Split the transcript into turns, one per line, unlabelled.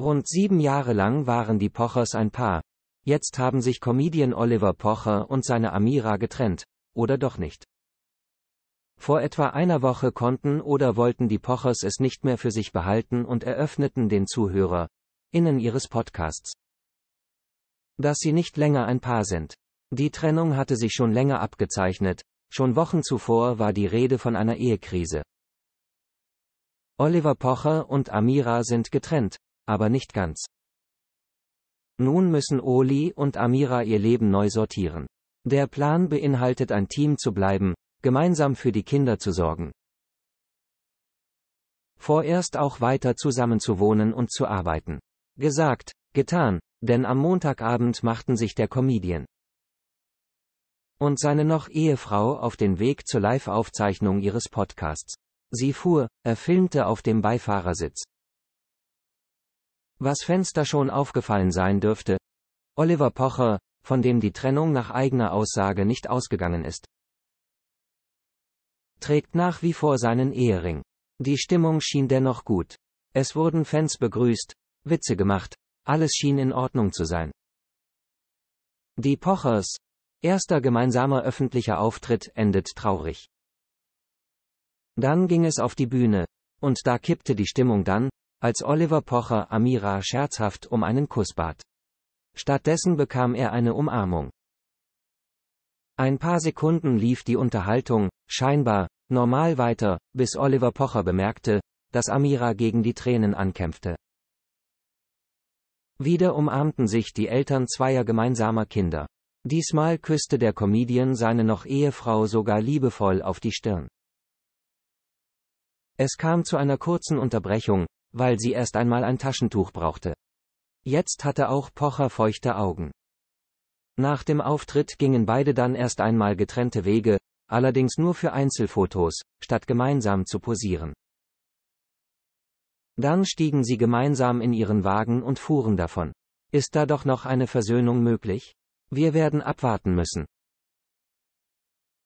Rund sieben Jahre lang waren die Pochers ein Paar. Jetzt haben sich Comedian Oliver Pocher und seine Amira getrennt. Oder doch nicht. Vor etwa einer Woche konnten oder wollten die Pochers es nicht mehr für sich behalten und eröffneten den Zuhörer, innen ihres Podcasts, dass sie nicht länger ein Paar sind. Die Trennung hatte sich schon länger abgezeichnet, schon Wochen zuvor war die Rede von einer Ehekrise. Oliver Pocher und Amira sind getrennt, aber nicht ganz. Nun müssen Oli und Amira ihr Leben neu sortieren. Der Plan beinhaltet ein Team zu bleiben, gemeinsam für die Kinder zu sorgen. Vorerst auch weiter zusammen zu wohnen und zu arbeiten. Gesagt, getan, denn am Montagabend machten sich der Comedian und seine noch Ehefrau auf den Weg zur Live-Aufzeichnung ihres Podcasts. Sie fuhr, er filmte auf dem Beifahrersitz. Was Fenster schon aufgefallen sein dürfte. Oliver Pocher, von dem die Trennung nach eigener Aussage nicht ausgegangen ist, trägt nach wie vor seinen Ehering. Die Stimmung schien dennoch gut. Es wurden Fans begrüßt, Witze gemacht, alles schien in Ordnung zu sein. Die Pochers. Erster gemeinsamer öffentlicher Auftritt endet traurig. Dann ging es auf die Bühne, und da kippte die Stimmung dann, als Oliver Pocher Amira scherzhaft um einen Kuss bat. Stattdessen bekam er eine Umarmung. Ein paar Sekunden lief die Unterhaltung, scheinbar, normal weiter, bis Oliver Pocher bemerkte, dass Amira gegen die Tränen ankämpfte. Wieder umarmten sich die Eltern zweier gemeinsamer Kinder. Diesmal küsste der Comedian seine noch Ehefrau sogar liebevoll auf die Stirn. Es kam zu einer kurzen Unterbrechung, weil sie erst einmal ein Taschentuch brauchte. Jetzt hatte auch Pocher feuchte Augen. Nach dem Auftritt gingen beide dann erst einmal getrennte Wege, allerdings nur für Einzelfotos, statt gemeinsam zu posieren. Dann stiegen sie gemeinsam in ihren Wagen und fuhren davon. Ist da doch noch eine Versöhnung möglich? Wir werden abwarten müssen.